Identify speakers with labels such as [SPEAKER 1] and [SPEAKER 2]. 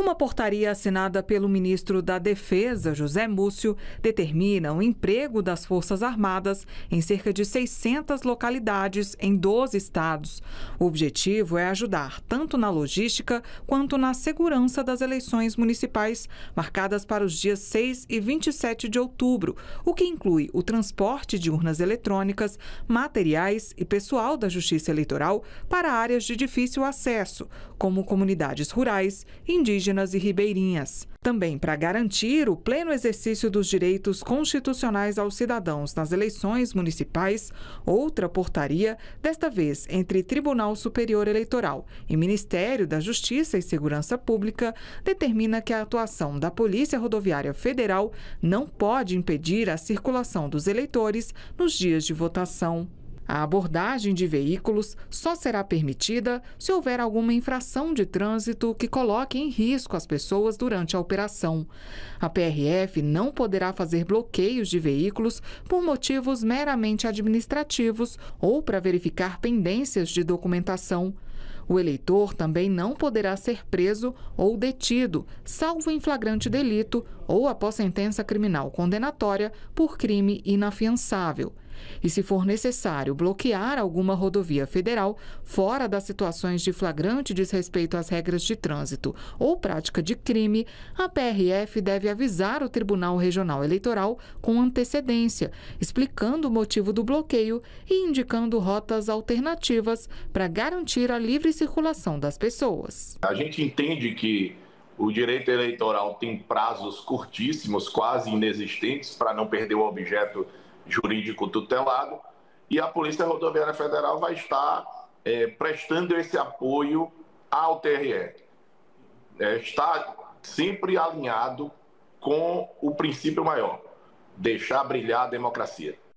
[SPEAKER 1] Uma portaria assinada pelo ministro da Defesa, José Múcio, determina o emprego das Forças Armadas em cerca de 600 localidades em 12 estados. O objetivo é ajudar tanto na logística quanto na segurança das eleições municipais, marcadas para os dias 6 e 27 de outubro, o que inclui o transporte de urnas eletrônicas, materiais e pessoal da Justiça Eleitoral para áreas de difícil acesso, como comunidades rurais, indígenas indígenas e ribeirinhas. Também para garantir o pleno exercício dos direitos constitucionais aos cidadãos nas eleições municipais, outra portaria, desta vez entre Tribunal Superior Eleitoral e Ministério da Justiça e Segurança Pública, determina que a atuação da Polícia Rodoviária Federal não pode impedir a circulação dos eleitores nos dias de votação. A abordagem de veículos só será permitida se houver alguma infração de trânsito que coloque em risco as pessoas durante a operação. A PRF não poderá fazer bloqueios de veículos por motivos meramente administrativos ou para verificar pendências de documentação. O eleitor também não poderá ser preso ou detido, salvo em flagrante delito ou após sentença criminal condenatória por crime inafiançável. E se for necessário bloquear alguma rodovia federal fora das situações de flagrante desrespeito às regras de trânsito ou prática de crime, a PRF deve avisar o Tribunal Regional Eleitoral com antecedência, explicando o motivo do bloqueio e indicando rotas alternativas para garantir a livre circulação das pessoas.
[SPEAKER 2] A gente entende que o direito eleitoral tem prazos curtíssimos, quase inexistentes, para não perder o objeto jurídico tutelado, e a Polícia Rodoviária Federal vai estar é, prestando esse apoio ao TRE. É, está sempre alinhado com o princípio maior: deixar brilhar a democracia.